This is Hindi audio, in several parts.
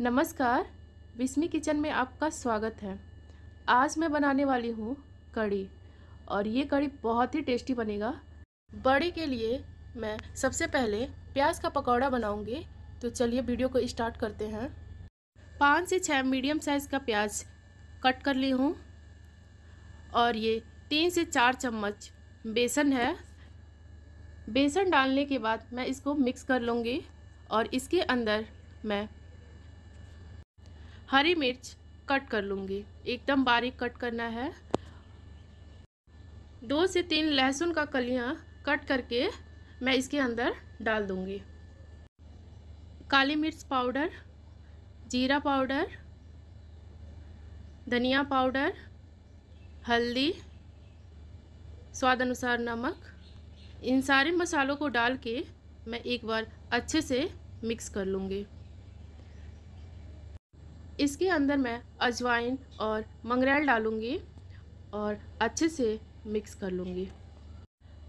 नमस्कार बिस्मी किचन में आपका स्वागत है आज मैं बनाने वाली हूँ कड़ी और ये कड़ी बहुत ही टेस्टी बनेगा बड़ी के लिए मैं सबसे पहले प्याज का पकौड़ा बनाऊँगी तो चलिए वीडियो को स्टार्ट करते हैं पाँच से छः मीडियम साइज़ का प्याज कट कर ली हूँ और ये तीन से चार चम्मच बेसन है बेसन डालने के बाद मैं इसको मिक्स कर लूँगी और इसके अंदर मैं हरी मिर्च कट कर लूँगी एकदम बारीक कट करना है दो से तीन लहसुन का कलियाँ कट करके मैं इसके अंदर डाल दूँगी काली मिर्च पाउडर जीरा पाउडर धनिया पाउडर हल्दी स्वाद अनुसार नमक इन सारे मसालों को डाल के मैं एक बार अच्छे से मिक्स कर लूँगी इसके अंदर मैं अजवाइन और मंगरेल डालूँगी और अच्छे से मिक्स कर लूँगी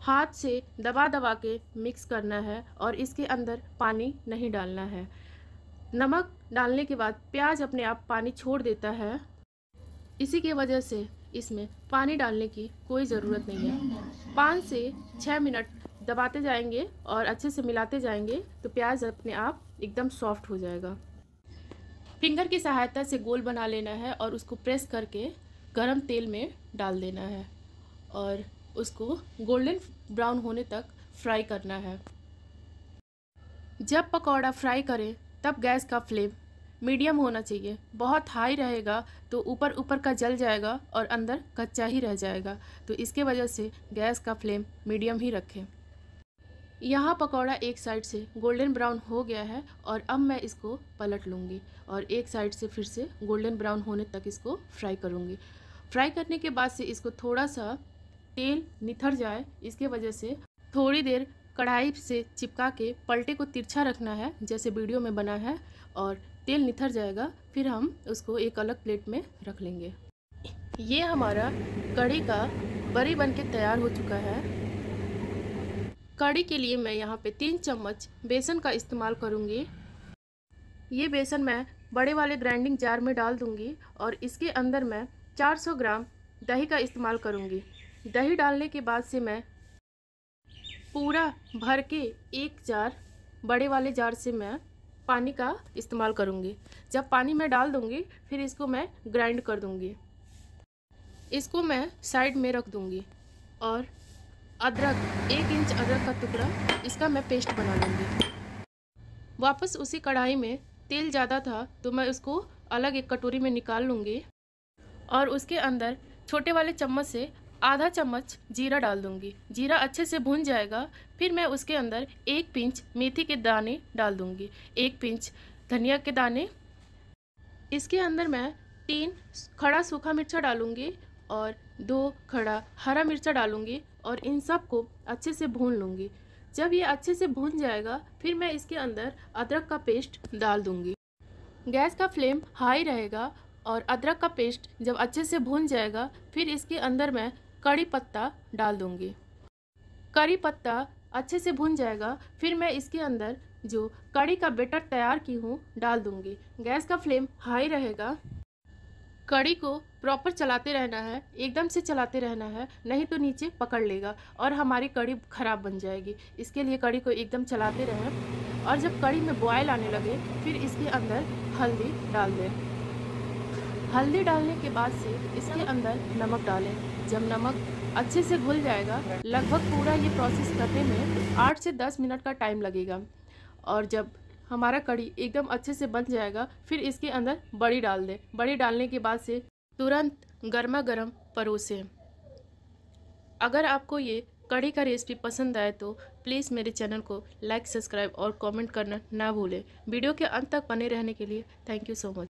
हाथ से दबा दबा के मिक्स करना है और इसके अंदर पानी नहीं डालना है नमक डालने के बाद प्याज अपने आप पानी छोड़ देता है इसी के वजह से इसमें पानी डालने की कोई ज़रूरत नहीं है पाँच से छः मिनट दबाते जाएंगे और अच्छे से मिलाते जाएंगे तो प्याज अपने आप एकदम सॉफ्ट हो जाएगा फिंगर की सहायता से गोल बना लेना है और उसको प्रेस करके गरम तेल में डाल देना है और उसको गोल्डन ब्राउन होने तक फ्राई करना है जब पकौड़ा फ्राई करें तब गैस का फ्लेम मीडियम होना चाहिए बहुत हाई रहेगा तो ऊपर ऊपर का जल जाएगा और अंदर कच्चा ही रह जाएगा तो इसके वजह से गैस का फ्लेम मीडियम ही रखें यहाँ पकौड़ा एक साइड से गोल्डन ब्राउन हो गया है और अब मैं इसको पलट लूँगी और एक साइड से फिर से गोल्डन ब्राउन होने तक इसको फ्राई करूँगी फ्राई करने के बाद से इसको थोड़ा सा तेल निथर जाए इसके वजह से थोड़ी देर कढ़ाई से चिपका के पलटे को तिरछा रखना है जैसे वीडियो में बना है और तेल निथर जाएगा फिर हम उसको एक अलग प्लेट में रख लेंगे ये हमारा कड़ी का बरी बन के तैयार हो चुका है कड़ी के लिए मैं यहाँ पे तीन चम्मच बेसन का इस्तेमाल करूँगी ये बेसन मैं बड़े वाले ग्राइंडिंग जार में डाल दूँगी और इसके अंदर मैं 400 ग्राम दही का इस्तेमाल करूँगी दही डालने के बाद से मैं पूरा भर के एक जार बड़े वाले जार से मैं पानी का इस्तेमाल करूँगी जब पानी मैं डाल दूँगी फिर इसको मैं ग्राइंड कर दूँगी इसको मैं साइड में रख दूँगी और अदरक एक इंच अदरक का टुकड़ा इसका मैं पेस्ट बना लूँगी वापस उसी कढ़ाई में तेल ज़्यादा था तो मैं उसको अलग एक कटोरी में निकाल लूँगी और उसके अंदर छोटे वाले चम्मच से आधा चम्मच जीरा डाल दूँगी जीरा अच्छे से भून जाएगा फिर मैं उसके अंदर एक पिंच मेथी के दाने डाल दूँगी एक पिंच धनिया के दाने इसके अंदर मैं तीन खड़ा सूखा मिर्चा डालूँगी और दो खड़ा हरा मिर्चा डालूँगी और इन सब को अच्छे से भून लूँगी जब ये अच्छे से भून जाएगा फिर मैं इसके अंदर अदरक का पेस्ट डाल दूँगी गैस का फ्लेम हाई रहेगा और अदरक का पेस्ट जब अच्छे से भून जाएगा फिर इसके अंदर मैं कड़ी पत्ता डाल दूँगी कड़ी पत्ता अच्छे से भुन जाएगा फिर मैं इसके अंदर जो कड़ी का बेटर तैयार की हूँ डाल दूँगी गैस का फ्लेम हाई रहेगा कड़ी को प्रॉपर चलाते रहना है एकदम से चलाते रहना है नहीं तो नीचे पकड़ लेगा और हमारी कड़ी ख़राब बन जाएगी इसके लिए कड़ी को एकदम चलाते रहें और जब कड़ी में बॉयल आने लगे फिर इसके अंदर हल्दी डाल दें हल्दी डालने के बाद से इसके अंदर नमक डालें जब नमक अच्छे से घुल जाएगा लगभग पूरा ये प्रोसेस करने में आठ से दस मिनट का टाइम लगेगा और जब हमारा कड़ी एकदम अच्छे से बन जाएगा फिर इसके अंदर बड़ी डाल दें बड़ी डालने के बाद से तुरंत गर्मा गर्म परोसें अगर आपको ये कड़ी का रेसिपी पसंद आए तो प्लीज़ मेरे चैनल को लाइक सब्सक्राइब और कमेंट करना ना भूलें वीडियो के अंत तक बने रहने के लिए थैंक यू सो मच